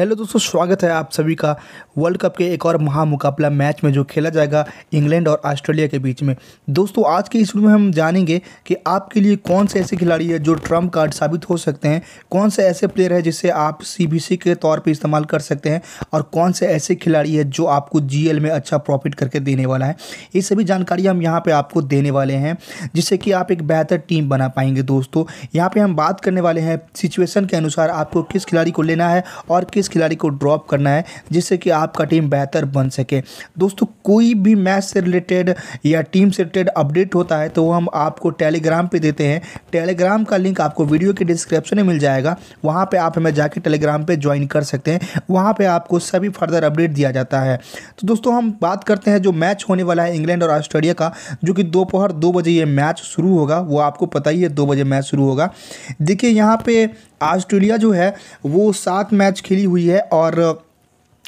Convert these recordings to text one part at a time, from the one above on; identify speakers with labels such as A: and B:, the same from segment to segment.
A: hello दोस्तों स्वागत है आप सभी का वर्ल्ड कप के एक और महामुकाबला मैच में जो खेला जाएगा इंग्लैंड और ऑस्ट्रेलिया के बीच में दोस्तों आज के इस वीडियो में हम जानेंगे कि आपके लिए कौन से ऐसे खिलाड़ी है जो ट्रम्प कार्ड साबित हो सकते हैं कौन से ऐसे प्लेयर है जिसे आप सी के तौर पर इस्तेमाल कर सकते हैं और कौन से ऐसे खिलाड़ी है जो आपको जी में अच्छा प्रॉफिट करके देने वाला है ये सभी जानकारी हम यहाँ पर आपको देने वाले हैं जिससे कि आप एक बेहतर टीम बना पाएंगे दोस्तों यहाँ पर हम बात करने वाले हैं सिचुएसन के अनुसार आपको किस खिलाड़ी को लेना है और किस खिलाड़ी को ड्रॉप करना है जिससे कि आपका टीम बेहतर बन सके दोस्तों कोई भी मैच से रिलेटेड या टीम से रिलेटेड अपडेट होता है तो हम आपको टेलीग्राम पे देते हैं टेलीग्राम का लिंक आपको वीडियो के डिस्क्रिप्शन में मिल जाएगा वहाँ पर आप हमें जाके टेलीग्राम पर ज्वाइन कर सकते हैं वहाँ पर आपको सभी फर्दर अपडेट दिया जाता है तो दोस्तों हम बात करते हैं जो मैच होने वाला है इंग्लैंड और ऑस्ट्रेलिया का जो कि दोपहर दो, दो बजे ये मैच शुरू होगा वो आपको पता ही है दो बजे मैच शुरू होगा देखिए यहाँ पे ऑस्ट्रेलिया जो है वो सात मैच खेली हुई है और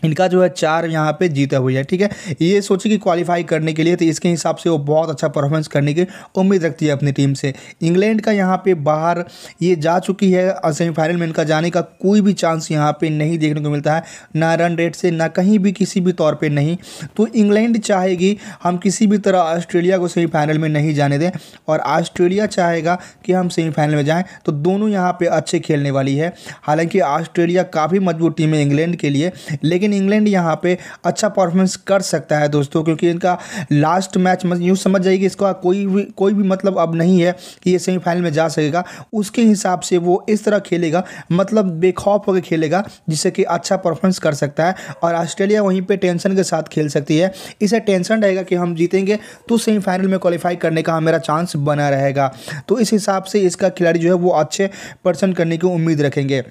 A: इनका जो है चार यहाँ पे जीता हुई है ठीक है ये सोचे कि क्वालिफाई करने के लिए तो इसके हिसाब से वो बहुत अच्छा परफॉर्मेंस करने की उम्मीद रखती है अपनी टीम से इंग्लैंड का यहाँ पे बाहर ये जा चुकी है सेमीफाइनल में इनका जाने का कोई भी चांस यहाँ पे नहीं देखने को मिलता है ना रन रेट से ना कहीं भी किसी भी तौर पर नहीं तो इंग्लैंड चाहेगी हम किसी भी तरह ऑस्ट्रेलिया को सेमीफाइनल में नहीं जाने दें और ऑस्ट्रेलिया चाहेगा कि हम सेमीफाइनल में जाएँ तो दोनों यहाँ पर अच्छे खेलने वाली है हालांकि ऑस्ट्रेलिया काफ़ी मजबूत टीम है इंग्लैंड के लिए लेकिन लेकिन इंग्लैंड यहाँ पे अच्छा परफॉर्मेंस कर सकता है दोस्तों क्योंकि इनका लास्ट मैच यूँ समझ जाइए कि इसका कोई भी कोई भी मतलब अब नहीं है कि ये सेमीफाइनल में जा सकेगा उसके हिसाब से वो इस तरह खेलेगा मतलब बेखौफ होकर खेलेगा जिससे कि अच्छा परफॉर्मेंस कर सकता है और ऑस्ट्रेलिया वहीं पर टेंशन के साथ खेल सकती है इसे टेंशन रहेगा कि हम जीतेंगे तो सेमीफाइनल में क्वालिफाई करने का मेरा चांस बना रहेगा तो इस हिसाब से इसका खिलाड़ी जो है वो अच्छे पर्सन करने की उम्मीद रखेंगे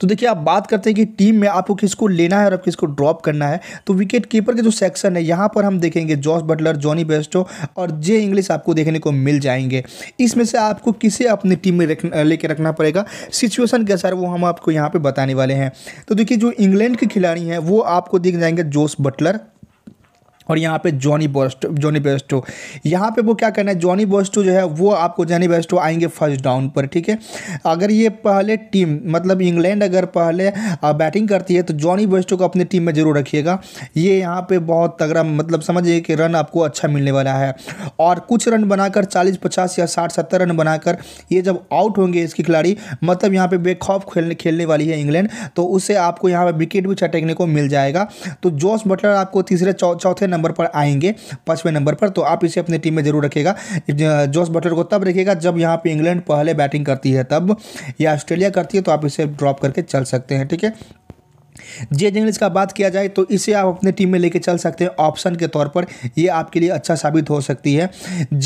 A: तो देखिए आप बात करते हैं कि टीम में आपको किसको लेना है और किसको ड्रॉप करना है तो विकेट कीपर के जो सेक्शन है यहाँ पर हम देखेंगे जॉस बटलर जॉनी बेस्टो और जे इंग्लिश आपको देखने को मिल जाएंगे इसमें से आपको किसे अपनी टीम में रख लेके रखना पड़ेगा सिचुएशन के अनुसार वो हम आपको यहाँ पर बताने वाले हैं तो देखिए जो इंग्लैंड के खिलाड़ी हैं वो आपको दिख जाएंगे जोस बटलर और यहाँ पे जॉनी बोस्टो जॉनी बेस्टो यहाँ पे वो क्या करना है जॉनी बोस्टो जो है वो आपको जॉनी बेस्टो आएंगे फर्स्ट डाउन पर ठीक है अगर ये पहले टीम मतलब इंग्लैंड अगर पहले बैटिंग करती है तो जॉनी बोस्टो को अपनी टीम में ज़रूर रखिएगा ये यहाँ पे बहुत तगड़ा मतलब समझिए कि रन आपको अच्छा मिलने वाला है और कुछ रन बनाकर चालीस पचास या साठ सत्तर रन बनाकर ये जब आउट होंगे इसकी खिलाड़ी मतलब यहाँ पर बेखौफ खेलने खेलने वाली है इंग्लैंड तो उससे आपको यहाँ पर विकेट भी चटकने को मिल जाएगा तो जोश बटलर आपको तीसरे चौथे नंबर नंबर पर आएंगे पांचवें नंबर पर तो आप इसे अपनी टीम में जरूर रखेगा जोश बटलर को तब रखेगा जब यहाँ पे इंग्लैंड पहले बैटिंग करती है तब या ऑस्ट्रेलिया करती है तो आप इसे ड्रॉप करके चल सकते हैं ठीक है जे जर्नलिस्ट का बात किया जाए तो इसे आप अपने टीम में लेके चल सकते हैं ऑप्शन के तौर पर ये आपके लिए अच्छा साबित हो सकती है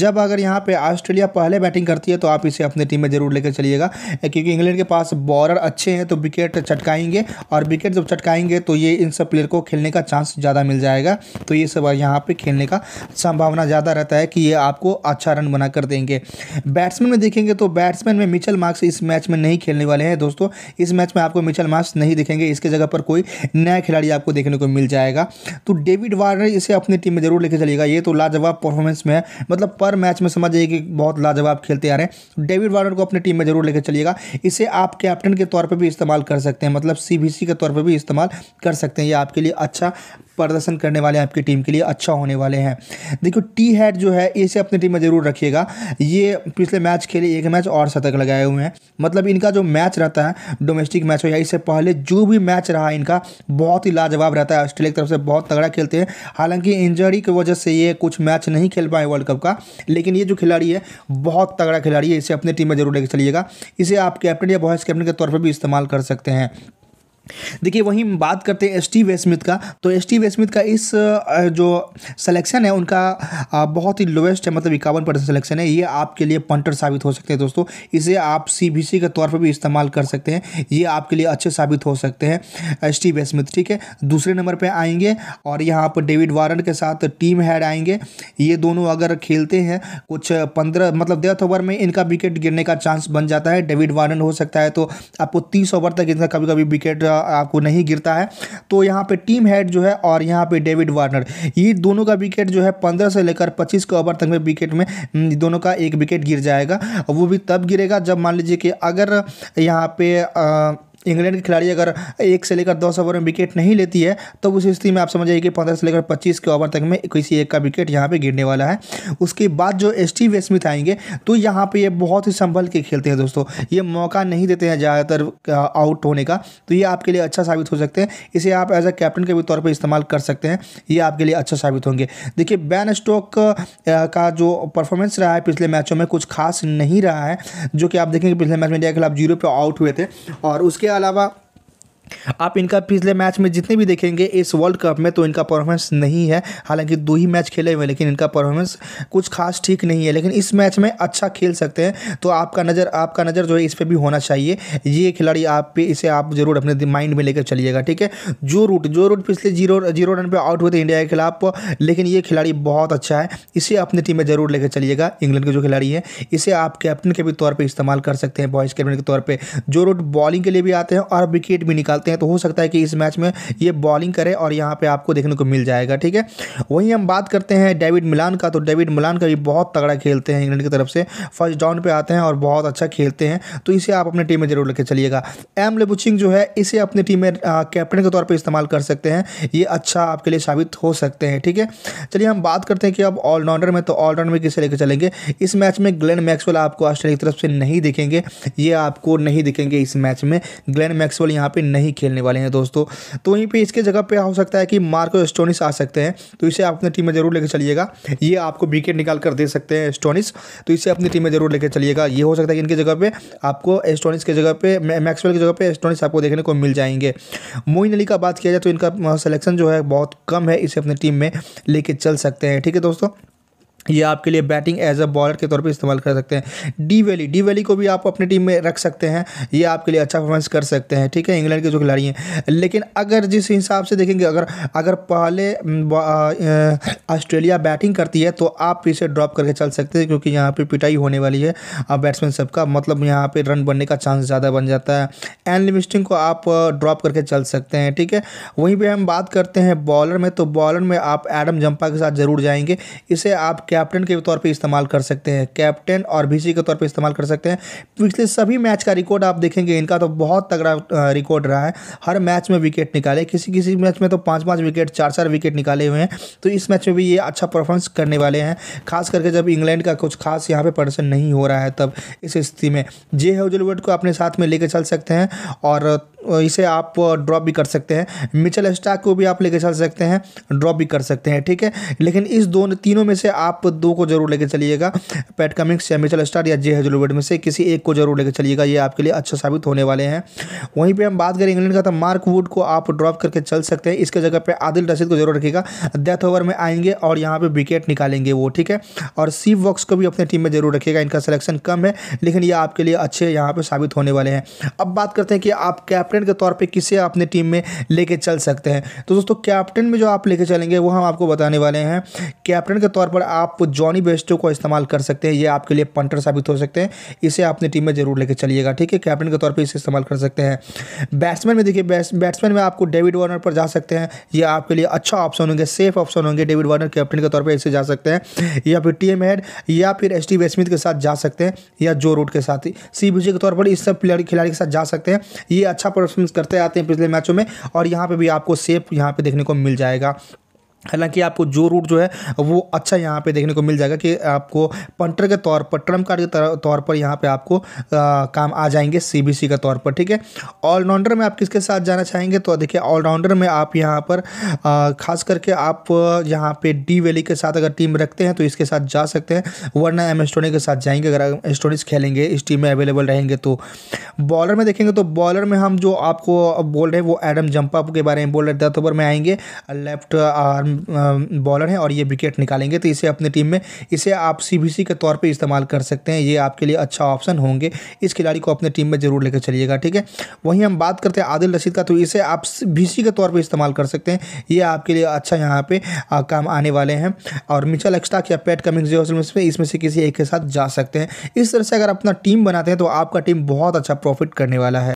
A: जब अगर यहाँ पे ऑस्ट्रेलिया पहले बैटिंग करती है तो आप इसे अपने टीम में जरूर लेकर चलिएगा क्योंकि इंग्लैंड के पास बॉलर अच्छे हैं तो विकेट चटकाएंगे और विकेट जब चटकाएंगे तो ये इन सब प्लेयर को खेलने का चांस ज़्यादा मिल जाएगा तो ये सब यहाँ पर खेलने का संभावना ज़्यादा रहता है कि ये आपको अच्छा रन बना कर देंगे बैट्समैन में देखेंगे तो बैट्समैन में मिचल मार्क्स इस मैच में नहीं खेलने वाले हैं दोस्तों इस मैच में आपको मिचल मार्क्स नहीं दिखेंगे इसके जगह पर और कोई नया खिलाड़ी आपको देखने को मिल जाएगा तो डेविड वार्नर इसे अपनी टीम में जरूर लेके चलेगा ये तो लाजवाब परफॉर्मेंस में है मतलब पर मैच में समझ जाइए कि बहुत लाजवाब खेलते आ रहे हैं डेविड वार्नर को अपनी टीम में जरूर लेकर चलिएगा इसे आप कैप्टन के तौर पर भी इस्तेमाल कर सकते हैं मतलब सी के तौर पर भी इस्तेमाल कर सकते हैं ये आपके लिए अच्छा प्रदर्शन करने वाले आपकी टीम के लिए अच्छा होने वाले हैं देखो टी हैड जो है इसे अपनी टीम में ज़रूर रखिएगा ये पिछले मैच खेले एक मैच और शतक लगाए हुए हैं मतलब इनका जो मैच रहता है डोमेस्टिक मैच हो या इससे पहले जो भी मैच रहा इनका बहुत ही लाजवाब रहता है ऑस्ट्रेलिया की तरफ से बहुत तगड़ा खेलते हैं हालांकि इंजरी की वजह से ये कुछ मैच नहीं खेल पाए वर्ल्ड कप का लेकिन ये जो खिलाड़ी है बहुत तगड़ा खिलाड़ी है इसे अपनी टीम में जरूर लेकर चलिएगा इसे आप कैप्टन या वाइस कैप्टन के तौर पर भी इस्तेमाल कर सकते हैं देखिए वहीं बात करते हैं एस टी वेस्मिथ का तो एस टी वेस्मिथ का इस जो सिलेक्शन है उनका बहुत ही लोएस्ट है मतलब इक्यावन परसेंट सिलेक्शन है ये आपके लिए पंटर साबित हो सकते हैं दोस्तों इसे आप सी बी सी के तौर पर भी इस्तेमाल कर सकते हैं ये आपके लिए अच्छे साबित हो सकते हैं एस टी वेस्मिथ ठीक है दूसरे नंबर पर आएंगे और यहाँ पर डेविड वारन के साथ टीम हेड आएंगे ये दोनों अगर खेलते हैं कुछ पंद्रह मतलब डेथ ओवर में इनका विकेट गिरने का चांस बन जाता है डेविड वारन हो सकता है तो आपको तीस ओवर तक इनका कभी कभी विकेट आपको नहीं गिरता है तो यहाँ पे टीम हेड जो है और यहाँ पे डेविड वार्नर ये दोनों का विकेट जो है पंद्रह से लेकर पच्चीस के ओवर तक में विकेट में हम्म, दोनों का एक विकेट गिर जाएगा वो भी तब गिरेगा जब मान लीजिए कि अगर यहाँ पे आ, इंग्लैंड की खिलाड़ी अगर एक से लेकर दस ओवर में विकेट नहीं लेती है तो उस स्थिति में आप समझिए कि पंद्रह से लेकर पच्चीस के ओवर तक में किसी एक का विकेट यहाँ पे गिरने वाला है उसके बाद जो एस टी वेस्मिथ आएंगे तो यहाँ पे ये बहुत ही संभल के खेलते हैं दोस्तों ये मौका नहीं देते हैं ज़्यादातर आउट होने का तो ये आपके लिए अच्छा साबित हो सकते हैं इसे आप एज अ कैप्टन के भी तौर पर इस्तेमाल कर सकते हैं ये आपके लिए अच्छा साबित होंगे देखिए बैन स्टोक का जो परफॉर्मेंस रहा है पिछले मैचों में कुछ खास नहीं रहा है जो कि आप देखेंगे पिछले मैच में इंडिया के खिलाफ जीरो पर आउट हुए थे और उसके Álava आप इनका पिछले मैच में जितने भी देखेंगे इस वर्ल्ड कप में तो इनका परफॉर्मेंस नहीं है हालांकि दो ही मैच खेले हुए लेकिन इनका परफॉर्मेंस कुछ खास ठीक नहीं है लेकिन इस मैच में अच्छा खेल सकते हैं तो आपका नज़र आपका नज़र जो है इस पर भी होना चाहिए ये खिलाड़ी आप पे इसे आप जरूर अपने माइंड में लेकर चलिएगा ठीक है जो रूट जो रूट पिछले जीरो जीरो रन पर आउट हुए थे इंडिया के खिलाफ लेकिन ये खिलाड़ी बहुत अच्छा है इसे अपनी टीम में ज़रूर लेकर चलिएगा इंग्लैंड के जो खिलाड़ी हैं इसे आप कैप्टन के भी तौर पर इस्तेमाल कर सकते हैं बॉयज़ कैप्टन के तौर पर जो रूट बॉलिंग के लिए भी आते हैं और विकेट भी निकाल बनाते हैं तो हो सकता है कि इस मैच में ये बॉलिंग करे और यहाँ पर आपको देखने को मिल जाएगा ठीक है वहीं हम बात करते हैं डेविड मिलान का तो डेविड मिलान का भी बहुत तगड़ा खेलते हैं इंग्लैंड की तरफ से फर्स्ट डाउन पर आते हैं और बहुत अच्छा खेलते हैं तो इसे आप अपने टीम में जरूर लेकर चलिएगा एम लेबुचिंग जो है इसे अपनी टीम में कैप्टन के तौर पर इस्तेमाल कर सकते हैं ये अच्छा आपके लिए साबित हो सकते हैं ठीक है चलिए हम बात करते हैं कि अब ऑलराउंडर में तो ऑलराउंडर में किसे लेकर चलेंगे इस मैच में ग्लेन मैक्सवेल आपको ऑस्ट्रेलिया की तरफ से नहीं दिखेंगे ये आपको नहीं दिखेंगे इस मैच में ग्लेन मैक्सवेल यहाँ पे नहीं नहीं खेलने वाले हैं दोस्तों तो वहीं पर इसके जगह पर हो सकता है कि मार्को स्टोनिस आ सकते हैं तो इसे आप अपनी टीम में जरूर लेकर चलिएगा ये आपको विकेट निकाल कर दे सकते हैं स्टोनिस तो इसे अपनी टीम में जरूर लेकर चलिएगा ये हो सकता है कि इनके जगह पर आपको एस्टोनिस के जगह पर मैक्सवेल की जगह पर एस्टोनिस आपको देखने को मिल जाएंगे मोइन अली का बात किया जाए तो इनका सिलेक्शन जो है बहुत कम है इसे अपनी टीम में लेके चल सकते हैं ठीक है दोस्तों ये आपके लिए बैटिंग एज अ बॉलर के तौर पे इस्तेमाल कर सकते हैं डी वैली डी वैली को भी आप अपनी टीम में रख सकते हैं ये आपके लिए अच्छा परफॉर्मेंस कर सकते हैं ठीक है इंग्लैंड के जो खिलाड़ी हैं लेकिन अगर जिस हिसाब से देखेंगे अगर अगर पहले ऑस्ट्रेलिया बैटिंग करती है तो आप इसे ड्रॉप करके चल सकते हैं क्योंकि यहाँ पर पिटाई होने वाली है बैट्समैन सबका मतलब यहाँ पर रन बनने का चांस ज़्यादा बन जाता है एन लिमिस्टिंग को आप ड्रॉप करके चल सकते हैं ठीक है वहीं पर हम बात करते हैं बॉलर में तो बॉलर में आप एडम जम्पा के साथ ज़रूर जाएंगे इसे आप कैप्टन के तौर पर इस्तेमाल कर सकते हैं कैप्टन और बीसी के तौर पर इस्तेमाल कर सकते हैं पिछले सभी मैच का रिकॉर्ड आप देखेंगे इनका तो बहुत तगड़ा रिकॉर्ड रहा है हर मैच में विकेट निकाले किसी किसी मैच में तो पाँच पाँच विकेट चार चार विकेट निकाले हुए हैं तो इस मैच में भी ये अच्छा परफॉर्मेंस करने वाले हैं खास करके जब इंग्लैंड का कुछ खास यहाँ पर प्रदर्शन नहीं हो रहा है तब इस स्थिति में जे हेजलवुड को अपने साथ में लेकर चल सकते हैं और इसे आप ड्रॉप भी कर सकते हैं मिचल स्टाक को भी आप लेकर चल सकते हैं ड्रॉप भी कर सकते हैं ठीक है लेकिन इस दोनों तीनों में से आप आप दो को जरूर लेकर चलिएगा पैट कमिंग्स या मिचल स्टार या जे हेजलोवेड में से किसी एक को जरूर लेकर चलिएगा ये आपके लिए अच्छा साबित होने वाले हैं वहीं पर हम बात करें इंग्लैंड का तो मार्क वुड को आप ड्रॉप करके चल सकते हैं इसके जगह पर आदिल रशीद को जरूर रखिएगा डेथ ओवर में आएंगे और यहाँ पर विकेट निकालेंगे वो ठीक है और सीव वॉक्स को भी अपनी टीम में जरूर रखिएगा इनका सिलेक्शन कम है लेकिन ये आपके लिए अच्छे यहाँ पर साबित होने वाले हैं अब बात करते हैं कि आप कैप्टन के तौर पर किसे अपने टीम में लेके चल सकते हैं तो दोस्तों कैप्टन में जो आप लेके चलेंगे वो हम आपको बताने वाले हैं कैप्टन के तौर पर आप आप जॉनी बेस्टो को इस्तेमाल कर सकते हैं ये आपके लिए पंटर साबित हो सकते हैं इसे अपनी टीम में जरूर लेकर चलिएगा ठीक है कैप्टन के तौर पर इसे इस्तेमाल कर सकते हैं बैट्समैन में देखिए बैट्समैन में आपको डेविड वार्नर पर जा सकते हैं ये आपके लिए अच्छा ऑप्शन होंगे सेफ ऑप्शन होंगे डेविड वार्नर कैप्टन के तौर पर इसे जा सकते हैं या फिर टी एम हेड या फिर एस टी के साथ जा सकते हैं या जो रूट के साथ ही सी के तौर पर इस सब प्लेयर खिलाड़ी के साथ जा सकते हैं ये अच्छा परफॉर्मेंस करते आते हैं पिछले मैचों में और यहाँ पर भी आपको सेफ यहाँ पर देखने को मिल जाएगा हालांकि आपको जो रूट जो है वो अच्छा यहाँ पे देखने को मिल जाएगा कि आपको पंटर के तौर पर ट्रम्प कार्ड के तौर पर यहाँ पे आपको आ, काम आ जाएंगे सीबीसी का तौर पर ठीक है ऑलराउंडर में आप किसके साथ जाना चाहेंगे तो देखिए ऑलराउंडर में आप यहाँ पर आ, खास करके आप यहाँ पे डी वैली के साथ अगर टीम रखते हैं तो इसके साथ जा सकते हैं वरना एम एस्टोनी के साथ जाएंगे अगर एस्टोनिस खेलेंगे इस टीम में अवेलेबल रहेंगे तो बॉलर में देखेंगे तो बॉलर में हम जो आपको बोल रहे हैं वो एडम जंपा के बारे में बोल रहे हैं दत्तोबर में आएंगे लेफ्ट आर्म बॉलर हैं और ये विकेट निकालेंगे तो इसे अपनी टीम में इसे आप सी के तौर पर इस्तेमाल कर सकते हैं ये आपके लिए अच्छा ऑप्शन होंगे इस खिलाड़ी को अपने टीम में ज़रूर लेकर चलिएगा ठीक है वहीं हम बात करते हैं आदिल रशीद का तो इसे आप सी के तौर पर इस्तेमाल कर सकते हैं ये आपके लिए अच्छा यहाँ पे आ, काम आने वाले हैं और मिचल एक्सटाक या पैट कमिंग इसमें इसमें से किसी एक के साथ जा सकते हैं इस तरह से अगर अपना टीम बनाते हैं तो आपका टीम बहुत अच्छा प्रॉफिट करने वाला है